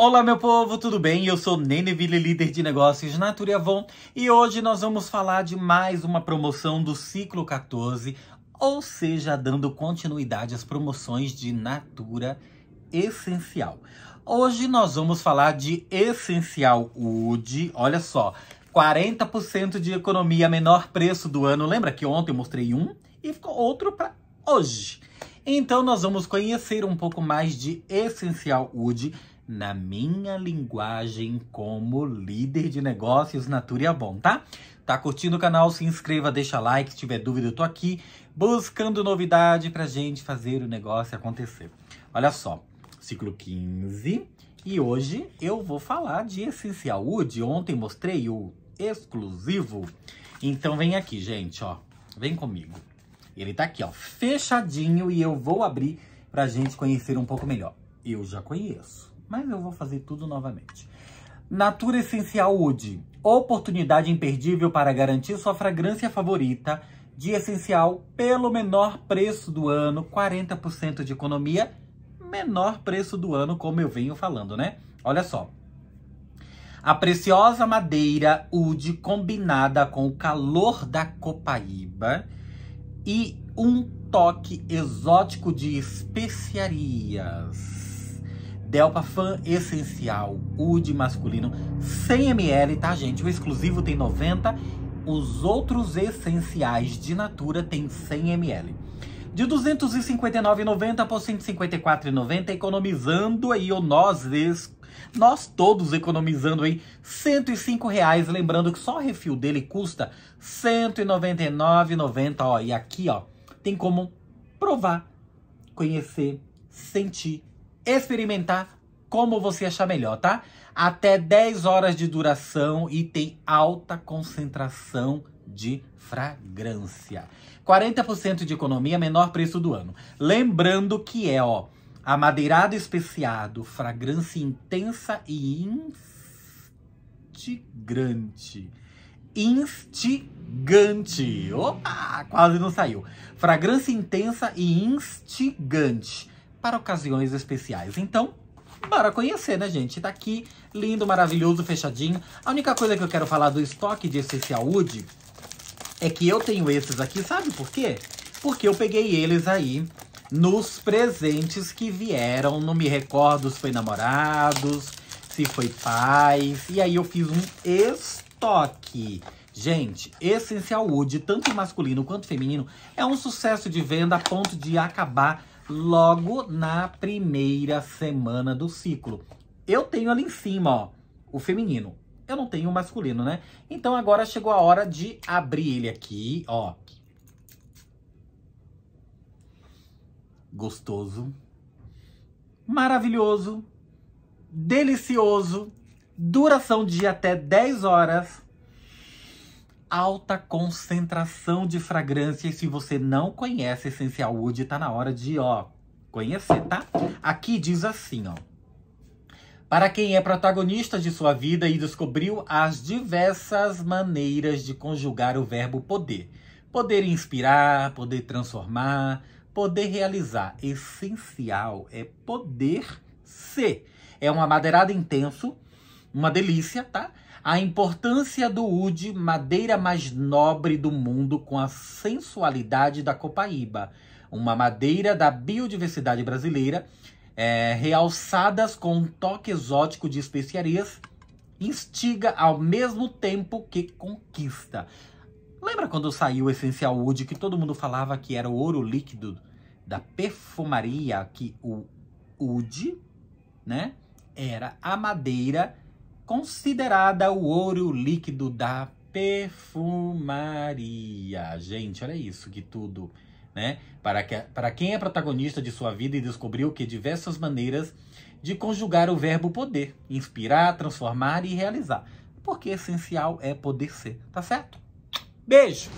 Olá, meu povo, tudo bem? Eu sou Nene Ville, líder de negócios na Turiavon, e hoje nós vamos falar de mais uma promoção do ciclo 14, ou seja, dando continuidade às promoções de Natura Essencial. Hoje nós vamos falar de Essencial UD, olha só, 40% de economia, menor preço do ano. Lembra que ontem eu mostrei um e ficou outro para hoje. Então nós vamos conhecer um pouco mais de Essencial UD na minha linguagem como líder de negócios Naturia Bom, tá? Tá curtindo o canal? Se inscreva, deixa like, se tiver dúvida eu tô aqui buscando novidade pra gente fazer o negócio acontecer. Olha só, ciclo 15 e hoje eu vou falar de Essencial Wood. Ontem mostrei o exclusivo. Então vem aqui, gente, ó. Vem comigo. Ele tá aqui, ó, fechadinho e eu vou abrir pra gente conhecer um pouco melhor. Eu já conheço mas eu vou fazer tudo novamente. Natura Essencial Wood. Oportunidade imperdível para garantir sua fragrância favorita de essencial pelo menor preço do ano, 40% de economia, menor preço do ano, como eu venho falando, né? Olha só. A preciosa madeira Wood combinada com o calor da Copaíba e um toque exótico de especiarias Fan Essencial Ude Masculino 100ml, tá, gente? O exclusivo tem 90, os outros essenciais de Natura tem 100ml. De 259,90 por 154,90, economizando aí, ou nós, nós todos economizando aí 105 reais. Lembrando que só o refil dele custa 199,90, ó. E aqui, ó, tem como provar, conhecer, sentir experimentar como você achar melhor, tá? Até 10 horas de duração e tem alta concentração de fragrância. 40% de economia, menor preço do ano. Lembrando que é, ó, amadeirado especiado, fragrância intensa e instigante. Instigante. Opa, quase não saiu. Fragrância intensa e instigante para ocasiões especiais. Então, Bora conhecer, né, gente? Tá aqui, lindo, maravilhoso, fechadinho. A única coisa que eu quero falar do estoque de Essencial Wood é que eu tenho esses aqui, sabe por quê? Porque eu peguei eles aí nos presentes que vieram. Não me recordo se foi namorados, se foi pais. E aí eu fiz um estoque. Gente, Essencial Wood, tanto masculino quanto feminino, é um sucesso de venda a ponto de acabar logo na primeira semana do ciclo. Eu tenho ali em cima, ó, o feminino. Eu não tenho o masculino, né? Então agora chegou a hora de abrir ele aqui, ó. Gostoso. Maravilhoso. Delicioso. Duração de até 10 horas alta concentração de fragrâncias. Se você não conhece Essencial Wood, tá na hora de, ó, conhecer, tá? Aqui diz assim, ó. Para quem é protagonista de sua vida e descobriu as diversas maneiras de conjugar o verbo poder. Poder inspirar, poder transformar, poder realizar. Essencial é poder ser. É uma madeirada intenso, uma delícia, tá? A importância do UD, madeira mais nobre do mundo com a sensualidade da copaíba, uma madeira da biodiversidade brasileira, é, realçadas com um toque exótico de especiarias, instiga ao mesmo tempo que conquista. Lembra quando saiu o Essencial Wood que todo mundo falava que era o ouro líquido da perfumaria, que o Wood, né, era a madeira considerada o ouro líquido da perfumaria. Gente, olha isso, que tudo, né? Para, que, para quem é protagonista de sua vida e descobriu que diversas maneiras de conjugar o verbo poder, inspirar, transformar e realizar. Porque essencial é poder ser, tá certo? Beijo!